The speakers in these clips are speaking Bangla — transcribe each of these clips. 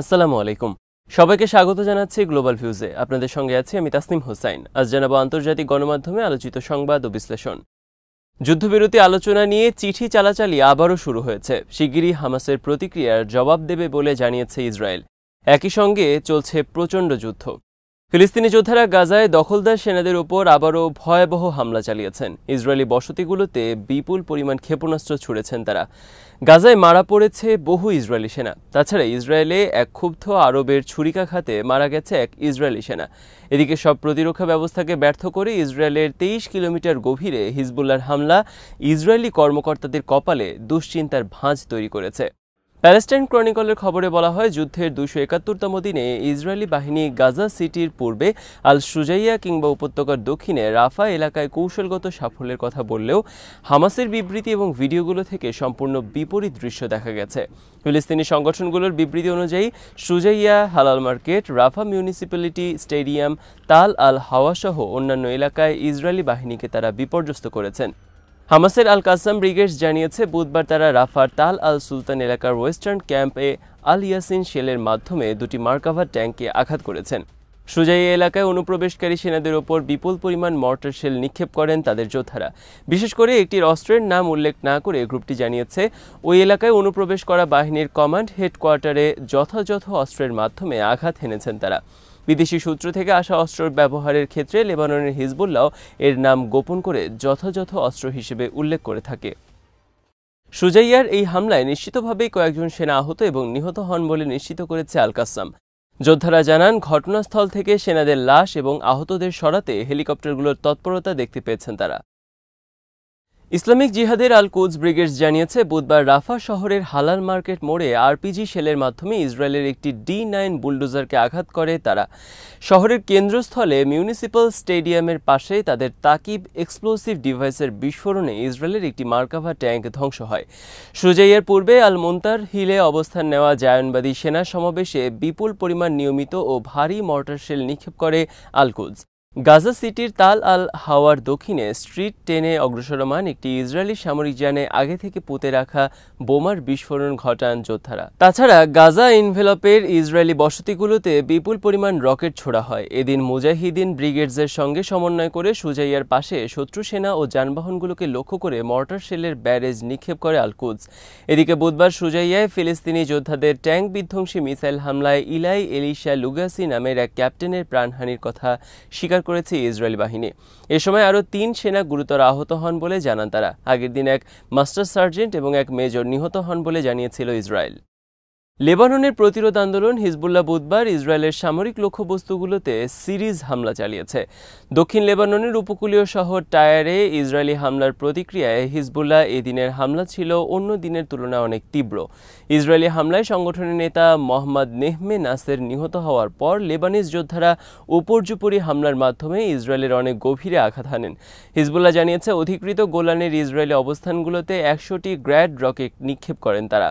আসসালামু আলাইকুম সবাইকে স্বাগত জানাচ্ছি গ্লোবাল ভিউজে আপনাদের সঙ্গে আছি আমি তাসনিম হোসাইন আজ জানাবো আন্তর্জাতিক গণমাধ্যমে আলোচিত সংবাদ ও বিশ্লেষণ যুদ্ধবিরতি আলোচনা নিয়ে চিঠি চালাচালি আবারও শুরু হয়েছে শিগগিরই হামাসের প্রতিক্রিয়ার জবাব দেবে বলে জানিয়েছে ইসরায়েল একই সঙ্গে চলছে প্রচণ্ড যুদ্ধ ফিলিস্তিনি যোদ্ধারা গাজায় দখলদার সেনাদের ওপর আবারও ভয়াবহ হামলা চালিয়েছেন ইসরায়েলি বসতিগুলোতে বিপুল পরিমাণ ক্ষেপণাস্ত্র ছুড়েছেন তারা গাজায় মারা পড়েছে বহু ইসরায়েলি সেনা তাছাড়া ইসরায়েলে এক ক্ষুব্ধ আরবের ছুরিকাখাতে মারা গেছে এক ইসরায়েলি সেনা এদিকে সব প্রতিরক্ষা ব্যবস্থাকে ব্যর্থ করে ইসরায়েলের তেইশ কিলোমিটার গভীরে হিজবুল্লার হামলা ইসরায়েলি কর্মকর্তাদের কপালে দুশ্চিন্তার ভাঁজ তৈরি করেছে প্যালেস্টাইন ক্রনিকলের খবরে বলা হয় যুদ্ধের দুশো একাত্তরতম দিনে ইসরায়েলি বাহিনী গাজা সিটির পূর্বে আল সুজাইয়া কিংবা উপত্যকার দক্ষিণে রাফা এলাকায় কৌশলগত সাফল্যের কথা বললেও হামাসের বিবৃতি এবং ভিডিওগুলো থেকে সম্পূর্ণ বিপরীত দৃশ্য দেখা গেছে ফিলিস্তিনি সংগঠনগুলোর বিবৃতি অনুযায়ী সুজাইয়া হালাল মার্কেট রাফা মিউনিসিপ্যালিটি স্টেডিয়াম তাল আল হাওয়া সহ অন্যান্য এলাকায় ইসরায়েলি বাহিনীকে তারা বিপর্যস্ত করেছেন হামাসের আল কাসাম ব্রিগেডস জানিয়েছে বুধবার তারা রাফার তাল আল সুলতান এলাকার ওয়েস্টার্ন ক্যাম্পে আল ইয়াসিন শেলের মাধ্যমে দুটি মার্কাভার ট্যাঙ্কে আঘাত করেছেন সুজাই এলাকায় অনুপ্রবেশকারী সেনাদের ওপর বিপুল পরিমাণ মর্টার শেল নিক্ষেপ করেন তাদের যোদ্ধারা বিশেষ করে একটি অস্ত্রের নাম উল্লেখ না করে গ্রুপটি জানিয়েছে ওই এলাকায় অনুপ্রবেশ করা বাহিনীর কমান্ড হেডকোয়ার্টারে যথাযথ অস্ত্রের মাধ্যমে আঘাত হেনেছেন তারা বিদেশি সূত্র থেকে আসা অস্ত্র ব্যবহারের ক্ষেত্রে লেবাননের হিজবুল্লাহ এর নাম গোপন করে যথাযথ অস্ত্র হিসেবে উল্লেখ করে থাকে সুজাইয়ার এই হামলায় নিশ্চিতভাবেই কয়েকজন সেনা আহত এবং নিহত হন বলে নিশ্চিত করেছে আল কাসাম যোদ্ধারা জানান ঘটনাস্থল থেকে সেনাদের লাশ এবং আহতদের সরাতে হেলিকপ্টারগুলোর তৎপরতা দেখতে পেয়েছেন তারা ইসলামিক জিহাদের আল কুজ ব্রিগেড জানিয়েছে বুধবার রাফা শহরের হালাল মার্কেট মোড়ে আরপিজি শেলের মাধ্যমে ইসরায়েলের একটি ডি নাইন বুলডোজারকে আঘাত করে তারা শহরের কেন্দ্রস্থলে মিউনিসিপ্যাল স্টেডিয়ামের পাশে তাদের তাকিব এক্সপ্লোসিভ ডিভাইসের বিস্ফোরণে ইসরায়েলের একটি মার্কাভা ট্যাঙ্ক ধ্বংস হয় সুজাইয়ের পূর্বে আল মোন্তার হিলে অবস্থান নেওয়া জায়নবাদী সেনা সমাবেশে বিপুল পরিমাণ নিয়মিত ও ভারী মর্টার শেল নিক্ষেপ করে আলকুজ গাজা সিটির তাল আল হাওয়ার দক্ষিণে স্ট্রিট টেনে অগ্রসরমান একটি ইসরায়েলি সামরিক যানে আগে থেকে পুঁতে রাখা বোমার বিস্ফোরণ ঘটান যোদ্ধারা তাছাড়া গাজা ইনভেলপের ইসরায়েলি বসতিগুলোতে বিপুল পরিমাণ রকেট ছোড়া হয় এদিন মুজাহিদিন ব্রিগেডসের সঙ্গে সমন্বয় করে সুজাইয়ার পাশে শত্রু সেনা ও যানবাহনগুলোকে লক্ষ্য করে মর্টার শেলের ব্যারেজ নিক্ষেপ করে আলকুদস এদিকে বুধবার সুজাইয়ায় ফিলিস্তিনি যোদ্ধাদের ট্যাঙ্ক বিধ্বংসী মিসাইল হামলায় ইলাই এলিশা লুগাসি নামের এক ক্যাপ্টেনের প্রাণহানির কথা স্বীকার করেছে ইসরায়েল বাহিনী এ সময় আরও তিন সেনা গুরুতর আহত হন বলে জানান তারা আগের দিন এক মাস্টার সার্জেন্ট এবং এক মেজর নিহত হন বলে জানিয়েছিল ইসরায়েল লেবাননের প্রতিরোধ আন্দোলন হিজবুল্লাহ বুধবার ইসরায়েলের সামরিক লক্ষ্যবস্তুগুলোতে সিরিজ হামলা চালিয়েছে দক্ষিণ লেবাননের উপকূলীয় শহর টায়ারে ইসরায়েলি হামলার প্রতিক্রিয়ায় হিজবুল্লাহ এদিনের হামলা ছিল অন্য দিনের তুলনায় অনেক তীব্র ইসরায়েলি হামলায় সংগঠনের নেতা মোহাম্মদ নেহমে নাসের নিহত হওয়ার পর লেবানিজ যোদ্ধারা উপর্যুপরি হামলার মাধ্যমে ইসরায়েলের অনেক গভীরে আঘাত হানেন হিজবুল্লাহ জানিয়েছে অধিকৃত গোলানের ইসরায়েলি অবস্থানগুলোতে একশোটি গ্র্যাড রকেট নিক্ষেপ করেন তারা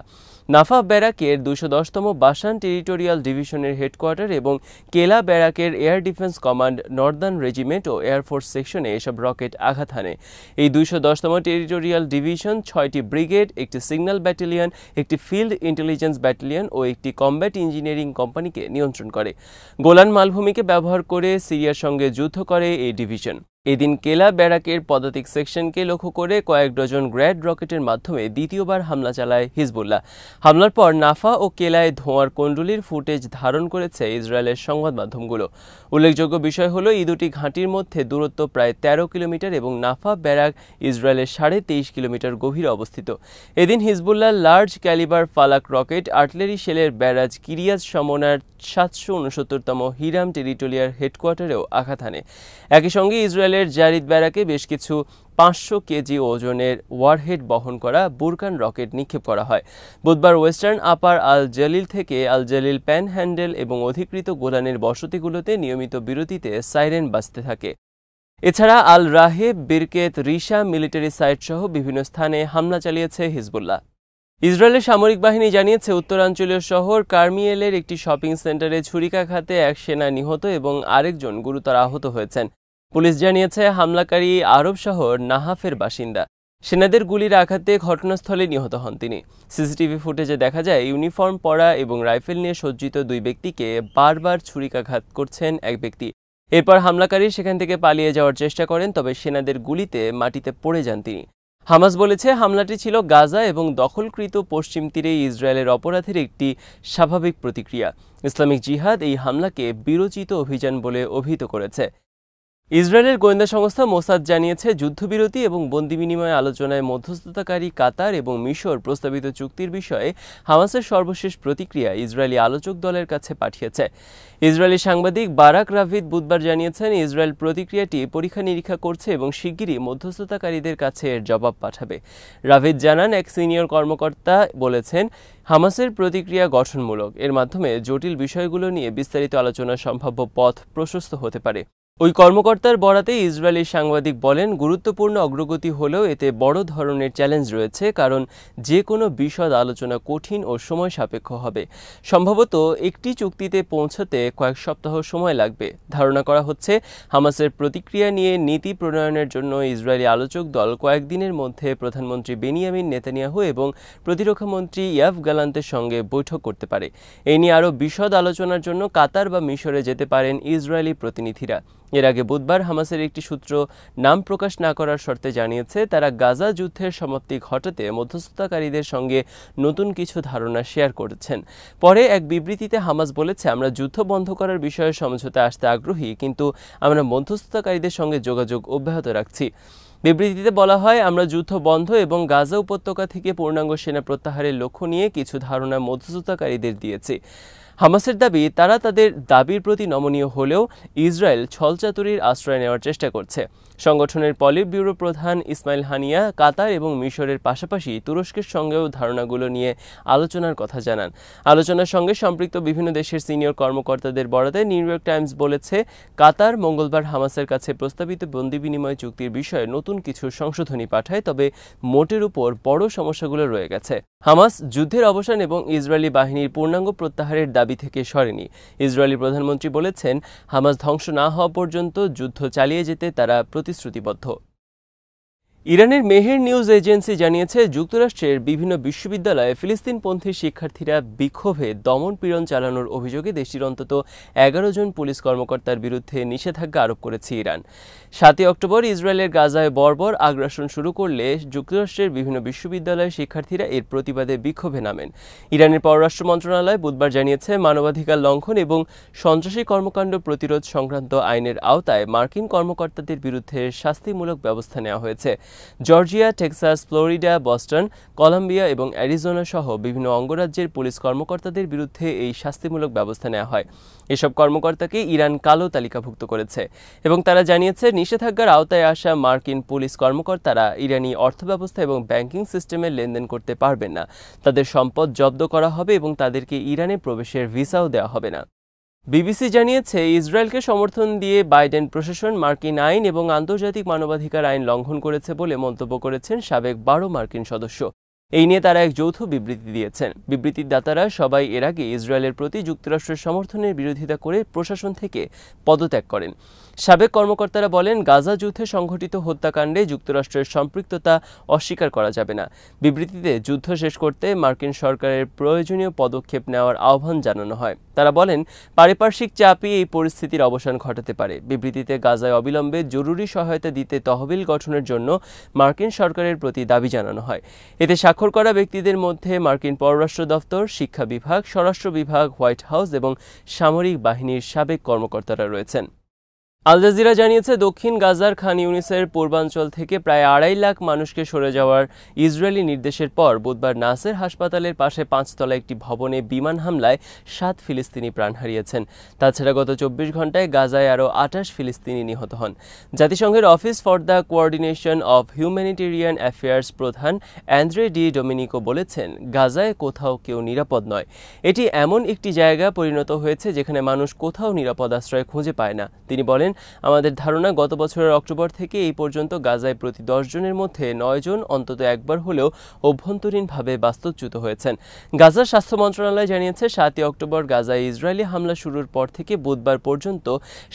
নাফা ব্যারাকের দুশো দশতম বাসান টেরিটোরিয়াল ডিভিশনের হেডকোয়ার্টার এবং কেলা ব্যারাকের air defence command northern regiment ও এয়ারফোর্স সেকশনে এসব রকেট আঘাত হানে এই দুশো দশতম টেরিটোরিয়াল ডিভিশন ছয়টি ব্রিগেড একটি সিগন্যাল ব্যাটালিয়ন একটি ফিল্ড ইন্টেলিজেন্স ব্যাটালিয়ন ও একটি কম্ব্যাট ইঞ্জিনিয়ারিং কোম্পানিকে নিয়ন্ত্রণ করে গোলান মালভূমিকে ব্যবহার করে সিরিয়ার সঙ্গে যুদ্ধ করে এই ডিভিশন এদিন কেলা ব্যারাকের পদাতিক সেকশনকে লক্ষ্য করে কয়েক ডজন গ্র্যাড রকেটের মাধ্যমে দ্বিতীয়বার হামলা চালায় হিজবুল্লাহ হামলার পর নাফা ও কেলায় ধোঁয়ার কুণ্ডলির ফুটেজ ধারণ করেছে ইসরায়েলের সংবাদ মাধ্যমগুলো উল্লেখযোগ্য বিষয় হলো এই দুটি ঘাঁটির মধ্যে দূরত্ব প্রায় ১৩ কিলোমিটার এবং নাফা ব্যারাক ইসরায়েলের সাড়ে তেইশ কিলোমিটার গভীরে অবস্থিত এদিন Hezbollah large calibre Falaq rocket artillery শেলের ব্যারাজ কিরিয়াজ সমনার সাতশো উনসত্তরতম হিরাম টেরিটোরিয়ার হেডকোয়ার্টারেও আঘাত হানে একই সঙ্গে ইসরায়েল ইসরায়েলের জারিদ ব্যারাকে বেশ কিছু পাঁচশো কেজি ওজনের ওয়ারহেড বহন করা বুরকান রকেট নিক্ষেপ করা হয় বুধবার ওয়েস্টার্ন আপার আল জলিল থেকে আল জলিল প্যান হ্যান্ডেল এবং অধিকৃত গোলানের বসতিগুলোতে নিয়মিত বিরতিতে সাইরেন বাজতে থাকে এছাড়া আল রাহেব বিরকেত রিশা মিলিটারি সাইট সহ বিভিন্ন স্থানে হামলা চালিয়েছে হিজবুল্লাহ ইসরায়েলের সামরিক বাহিনী জানিয়েছে উত্তরাঞ্চলীয় শহর কার্মিয়েলের একটি শপিং সেন্টারে ছুরিকাঘাতে এক সেনা নিহত এবং আরেকজন গুরুতর আহত হয়েছেন পুলিশ জানিয়েছে হামলাকারী আরব শহর নাহাফের বাসিন্দা সেনাদের গুলির আঘাতে ঘটনাস্থলে নিহত হন তিনি সিসিটিভি ফুটেজে দেখা যায় ইউনিফর্ম পরা এবং রাইফেল নিয়ে সজ্জিত দুই ব্যক্তিকে বারবার ছুরিকাঘাত করছেন এক ব্যক্তি এরপর হামলাকারী সেখান থেকে পালিয়ে যাওয়ার চেষ্টা করেন তবে সেনাদের গুলিতে মাটিতে পড়ে যান তিনি হামাস বলেছে হামলাটি ছিল গাজা এবং দখলকৃত পশ্চিম তীরে ইসরায়েলের অপরাধের একটি স্বাভাবিক প্রতিক্রিয়া ইসলামিক জিহাদ এই হামলাকে বিরোচিত অভিযান বলে অভিহিত করেছে ইসরায়েলের গোয়েন্দা সংস্থা মোসাদ জানিয়েছে যুদ্ধবিরতি এবং বন্দি বিনিময় আলোচনায় মধ্যস্থতাকারী কাতার এবং মিশর প্রস্তাবিত চুক্তির বিষয়ে হামাসের সর্বশেষ প্রতিক্রিয়া ইসরায়েলি আলোচক দলের কাছে পাঠিয়েছে ইসরায়েলি সাংবাদিক বারাক রাভিদ বুধবার জানিয়েছেন ইসরায়েল প্রতিক্রিয়াটি পরীক্ষা নিরীক্ষা করছে এবং শিগগিরই মধ্যস্থতাকারীদের কাছে এর জবাব পাঠাবে রাভিদ জানান এক সিনিয়র কর্মকর্তা বলেছেন হামাসের প্রতিক্রিয়া গঠনমূলক এর মাধ্যমে জটিল বিষয়গুলো নিয়ে বিস্তারিত আলোচনার সম্ভাব্য পথ প্রশস্ত হতে পারে ওই কর্মকর্তার বরাতে ইসরায়েলি সাংবাদিক বলেন গুরুত্বপূর্ণ অগ্রগতি হলেও এতে বড় ধরনের চ্যালেঞ্জ রয়েছে কারণ যে কোনো বিশদ আলোচনা কঠিন ও সময় সাপেক্ষ হবে সম্ভবত একটি চুক্তিতে পৌঁছাতে কয়েক সপ্তাহ সময় লাগবে ধারণা করা হচ্ছে হামাসের প্রতিক্রিয়া নিয়ে নীতি প্রণয়নের জন্য ইসরায়েলি আলোচক দল কয়েকদিনের মধ্যে প্রধানমন্ত্রী বেনিয়ামিন নেতানিয়াহু এবং প্রতিরক্ষামন্ত্রী ইয়াফ গালান্তের সঙ্গে বৈঠক করতে পারে এ নিয়ে আরও বিশদ আলোচনার জন্য কাতার বা মিশরে যেতে পারেন ইসরায়েলি প্রতিনিধিরা এর আগে বুধবার হামাসের একটি সূত্র নাম প্রকাশ না করার শর্তে জানিয়েছে তারা গাজা যুদ্ধের সমাপ্তি ঘটাতে মধ্যস্থতাকারীদের সঙ্গে নতুন কিছু ধারণা শেয়ার করেছেন পরে এক বিবৃতিতে হামাস বলেছে আমরা যুদ্ধ বন্ধ করার বিষয়ে সমঝোতা আসতে আগ্রহী কিন্তু আমরা মধ্যস্থতাকারীদের সঙ্গে যোগাযোগ অব্যাহত রাখছি বিবৃতিতে বলা হয় আমরা যুদ্ধ বন্ধ এবং গাজা উপত্যকা থেকে পূর্ণাঙ্গ সেনা প্রত্যাহারের লক্ষ্য নিয়ে কিছু ধারণা মধ্যস্থতাকারীদের দিয়েছি হামাসের দাবি তারা তাদের দাবির প্রতি নমনীয় হলেও ইসরায়েল ছলচাতুরির আশ্রয় নেওয়ার চেষ্টা করছে সংগঠনের পলিট ব্যুরো প্রধান ইসমাইল হানিয়া কাতার এবং মিশরের পাশাপাশি তুরস্কের সঙ্গেও ধারণাগুলো নিয়ে আলোচনার কথা জানান আলোচনার সঙ্গে সম্পৃক্ত বিভিন্ন দেশের সিনিয়র কর্মকর্তাদের বরাতে নিউ ইয়র্ক টাইমস বলেছে কাতার মঙ্গলবার হামাসের কাছে প্রস্তাবিত বন্দি বিনিময় চুক্তির বিষয়ে নতুন কিছু সংশোধনী পাঠায় তবে মোটের উপর বড় সমস্যাগুলো রয়ে গেছে হামাস যুদ্ধের অবসান এবং ইসরায়েলি বাহিনীর পূর্ণাঙ্গ প্রত্যাহারের দাবি থেকে সরেনি ইসরায়েলি প্রধানমন্ত্রী বলেছেন হামাস ধ্বংস না হওয়া পর্যন্ত যুদ্ধ চালিয়ে যেতে তারা প্রতিশ্রুতিবদ্ধ ইরানের মেহের নিউজ এজেন্সি জানিয়েছে যুক্তরাষ্ট্রের বিভিন্ন বিশ্ববিদ্যালয়ে ফিলিস্তিনপন্থী শিক্ষার্থীরা বিক্ষোভে দমনপীড়ন চালানোর অভিযোগে দেশটির অন্তত এগারো জন পুলিশ কর্মকর্তার বিরুদ্ধে নিষেধাজ্ঞা আরোপ করেছে ইরান সাতই অক্টোবর ইসরায়েলের গাজায় বর্বর আগ্রাসন শুরু করলে যুক্তরাষ্ট্রের বিভিন্ন বিশ্ববিদ্যালয়ের শিক্ষার্থীরা এর প্রতিবাদে বিক্ষোভে নামেন ইরানের পররাষ্ট্র মন্ত্রণালয় বুধবার জানিয়েছে মানবাধিকার লঙ্ঘন এবং সন্ত্রাসী কর্মকাণ্ড প্রতিরোধ সংক্রান্ত আইনের আওতায় মার্কিন কর্মকর্তাদের বিরুদ্ধে শাস্তিমূলক ব্যবস্থা নেওয়া হয়েছে Georgia Texas Florida Boston Columbia এবং অ্যারিজোনা সহ বিভিন্ন অঙ্গরাজ্যের পুলিশ কর্মকর্তাদের বিরুদ্ধে এই শাস্তিমূলক ব্যবস্থা নেওয়া হয় এসব কর্মকর্তাকে ইরান কালো তালিকাভুক্ত করেছে এবং তারা জানিয়েছে নিষেধাজ্ঞার আওতায় আসা মার্কিন পুলিশ কর্মকর্তারা ইরানি অর্থব্যবস্থা এবং ব্যাংকিং সিস্টেমে লেনদেন করতে পারবেন না তাদের সম্পদ জব্দ করা হবে এবং তাদেরকে ইরানে প্রবেশের ভিসাও দেওয়া হবে না বিবিসি জানিয়েছে ইসরায়েলকে সমর্থন দিয়ে বাইডেন প্রশাসন মার্কিন আইন এবং আন্তর্জাতিক মানবাধিকার আইন লঙ্ঘন করেছে বলে মন্তব্য করেছেন সাবেক বারো মার্কিন সদস্য এই নিয়ে তারা এক যৌথ বিবৃতি দিয়েছেন বিবৃতির দাতারা সবাই এর আগে ইসরায়েলের প্রতি যুক্তরাষ্ট্রের সমর্থনের বিরোধিতা করে প্রশাসন থেকে পদত্যাগ করেন সাবেক কর্মকর্তারা বলেন গাজা যুদ্ধে সংঘটিত হত্যাকাণ্ডে যুক্তরাষ্ট্রের সম্পৃক্ততা অস্বীকার করা যাবে না বিবৃতিতে যুদ্ধ শেষ করতে মার্কিন সরকারের প্রয়োজনীয় পদক্ষেপ নেওয়ার আহ্বান জানানো হয় তারা বলেন পারিপার্শ্বিক চাপই এই পরিস্থিতির অবসান ঘটাতে পারে বিবৃতিতে গাজায় অবিলম্বে জরুরি সহায়তা দিতে তহবিল গঠনের জন্য মার্কিন সরকারের প্রতি দাবি জানানো হয় এতে স্বাক্ষর করা ব্যক্তিদের মধ্যে মার্কিন পররাষ্ট্র দপ্তর শিক্ষা বিভাগ স্বরাষ্ট্র বিভাগ হোয়াইট হাউস এবং সামরিক বাহিনীর সাবেক কর্মকর্তারা রয়েছেন আল জাজিরা জানিয়েছে দক্ষিণ গাজার খান ইউনিসের পূর্বাঞ্চল থেকে প্রায় আড়াই লাখ মানুষকে সরে যাওয়ার ইসরায়েলি নির্দেশের পর বুধবার নাসের হাসপাতালের পাশে পাঁচতলা একটি ভবনে বিমান হামলায় সাত ফিলিস্তিনি প্রাণ হারিয়েছেন তাছাড়া গত চব্বিশ ঘন্টায় গাজায় আরও আঠাশ ফিলিস্তিনি নিহত হন জাতিসংঘের office for the coordination of humanitarian affairs প্রধান অ্যান্দ্রে ডি ডোমিনিকো বলেছেন গাজায় কোথাও কেউ নিরাপদ নয় এটি এমন একটি জায়গা পরিণত হয়েছে যেখানে মানুষ কোথাও নিরাপদ আশ্রয় খুঁজে পায় না তিনি বলেন করেন আমাদের ধারণা গত বছরের অক্টোবর থেকে এই পর্যন্ত গাজায় প্রতি জনের মধ্যে নয়জন অন্তত একবার হলেও অভ্যন্তরীণভাবে বাস্তবচ্যুত হয়েছেন গাজার স্বাস্থ্য মন্ত্রণালয় জানিয়েছে সাতই অক্টোবর গাজায় ইসরায়েলি হামলা শুরুর পর থেকে বুধবার পর্যন্ত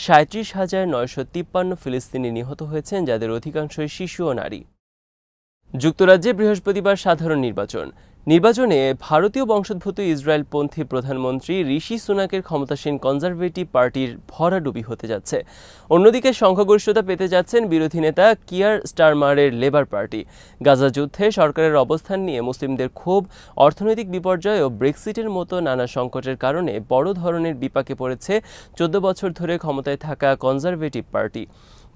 সাঁত্রিশ হাজার নয়শো তিপ্পান্ন ফিলিস্তিনি নিহত হয়েছেন যাদের অধিকাংশই শিশু ও নারী যুক্তরাজ্যে বৃহস্পতিবার সাধারণ নির্বাচন নির্বাচনে ভারতীয় বংশোদ্ভূত ইসরায়েলপন্থী প্রধানমন্ত্রী ঋষি সুনাকের ক্ষমতাসীন কনজারভেটিভ পার্টির ভরাডুবি হতে যাচ্ছে অন্যদিকে সংখ্যাগরিষ্ঠতা পেতে যাচ্ছেন বিরোধী নেতা কিয়ার স্টারমারের লেবার পার্টি গাজা যুদ্ধে সরকারের অবস্থান নিয়ে মুসলিমদের ক্ষোভ অর্থনৈতিক বিপর্যয় ও ব্রেক্সিটের মতো নানা সংকটের কারণে বড় ধরনের বিপাকে পড়েছে চোদ্দ বছর ধরে ক্ষমতায় থাকা কনজারভেটিভ পার্টি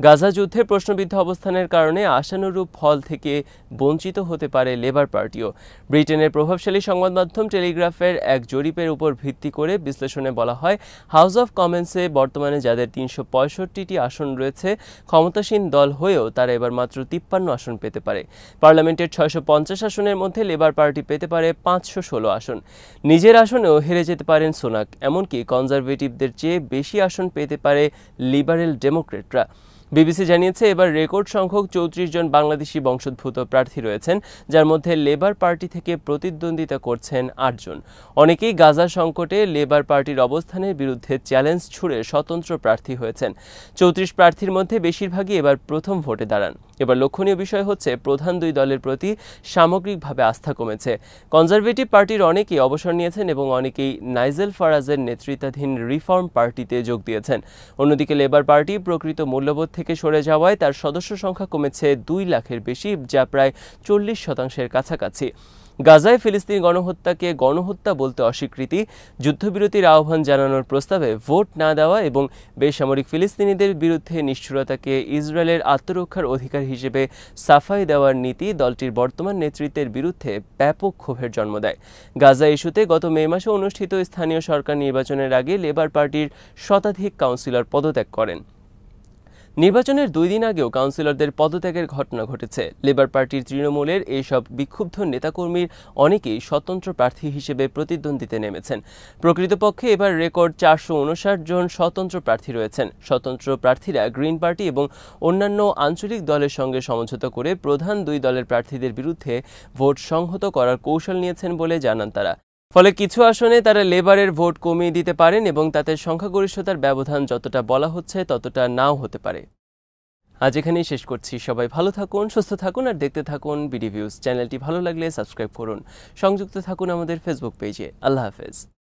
গাজা যুদ্ধে প্রশ্নবিদ্ধ অবস্থানের কারণে আশানুরূপ ফল থেকে বঞ্চিত হতে পারে লেবার পার্টিও ব্রিটেনের প্রভাবশালী সংবাদ মাধ্যম টেলিগ্রাফের এক জরিপের উপর ভিত্তি করে বিশ্লেষণে বলা হয় হাউস অফ কমেন্সে বর্তমানে যাদের তিনশো পঁয়ষট্টিটি আসন রয়েছে ক্ষমতাসীন দল হয়েও তারা এবার মাত্র তিপ্পান্ন আসন পেতে পারে পার্লামেন্টের ছয়শো পঞ্চাশ আসনের মধ্যে লেবার পার্টি পেতে পারে পাঁচশো ষোলো আসন নিজের আসনেও হেরে যেতে পারেন সোনাক এমনকি কনজারভেটিভদের চেয়ে বেশি আসন পেতে পারে লিবারেল ডেমোক্রেটরা বিবিসি জানিয়েছে এবার রেকর্ড সংখ্যক চৌত্রিশ জন বাংলাদেশি বংশোদ্ভূত প্রার্থী রয়েছেন যার মধ্যে লেবার পার্টি থেকে প্রতিদ্বন্দ্বিতা করছেন আটজন অনেকেই গাজা সংকটে লেবার পার্টির অবস্থানের বিরুদ্ধে চ্যালেঞ্জ ছুড়ে স্বতন্ত্র প্রার্থী হয়েছেন চৌত্রিশ প্রার্থীর মধ্যে বেশিরভাগই এবার প্রথম ভোটে দাঁড়ান এবার লক্ষণীয় বিষয় হচ্ছে প্রধান দুই দলের প্রতি সামগ্রিকভাবে আস্থা কমেছে কনজারভেটিভ পার্টির অনেকেই অবসর নিয়েছেন এবং অনেকেই নাইজেল ফারাজের নেতৃত্বাধীন রিফর্ম পার্টিতে যোগ দিয়েছেন অন্যদিকে লেবার পার্টি প্রকৃত মূল্যবোধ থেকে সরে যাওয়ায় তার সদস্য সংখ্যা কমেছে দুই লাখের বেশি যা প্রায় চল্লিশ শতাংশের কাছাকাছি গাজায় ফিলিস্তিনি গণহত্যাকে গণহত্যা বলতে অস্বীকৃতি যুদ্ধবিরতির আহ্বান জানানোর প্রস্তাবে ভোট না দেওয়া এবং বেসামরিক ফিলিস্তিনিদের বিরুদ্ধে নিষ্ঠুরতাকে ইসরায়েলের আত্মরক্ষার অধিকার হিসেবে সাফাই দেওয়ার নীতি দলটির বর্তমান নেতৃত্বের বিরুদ্ধে ব্যাপক ক্ষোভের জন্ম দেয় গাজা ইস্যুতে গত মে মাসে অনুষ্ঠিত স্থানীয় সরকার নির্বাচনের আগে লেবার পার্টির শতাধিক কাউন্সিলর পদত্যাগ করেন নির্বাচনের দুই দিন আগেও কাউন্সিলরদের পদত্যাগের ঘটনা ঘটেছে লেবার পার্টির তৃণমূলের এইসব বিক্ষুব্ধ নেতাকর্মীর অনেকেই স্বতন্ত্র প্রার্থী হিসেবে প্রতিদ্বন্দ্বিতে নেমেছেন প্রকৃতপক্ষে এবার রেকর্ড চারশো উনষাট জন স্বতন্ত্র প্রার্থী রয়েছেন স্বতন্ত্র প্রার্থীরা গ্রিন পার্টি এবং অন্যান্য আঞ্চলিক দলের সঙ্গে সমঝোতা করে প্রধান দুই দলের প্রার্থীদের বিরুদ্ধে ভোট সংহত করার কৌশল নিয়েছেন বলে জানান তারা ফলে কিছু আসনে তারা লেবারের ভোট কমিয়ে দিতে পারেন এবং তাতে সংখ্যাগরিষ্ঠতার ব্যবধান যতটা বলা হচ্ছে ততটা নাও হতে পারে আজ এখানেই শেষ করছি সবাই ভালো থাকুন সুস্থ থাকুন আর দেখতে থাকুন বিডি ভিউজ চ্যানেলটি ভালো লাগলে সাবস্ক্রাইব করুন সংযুক্ত থাকুন আমাদের ফেসবুক পেজে আল্লাহ হাফেজ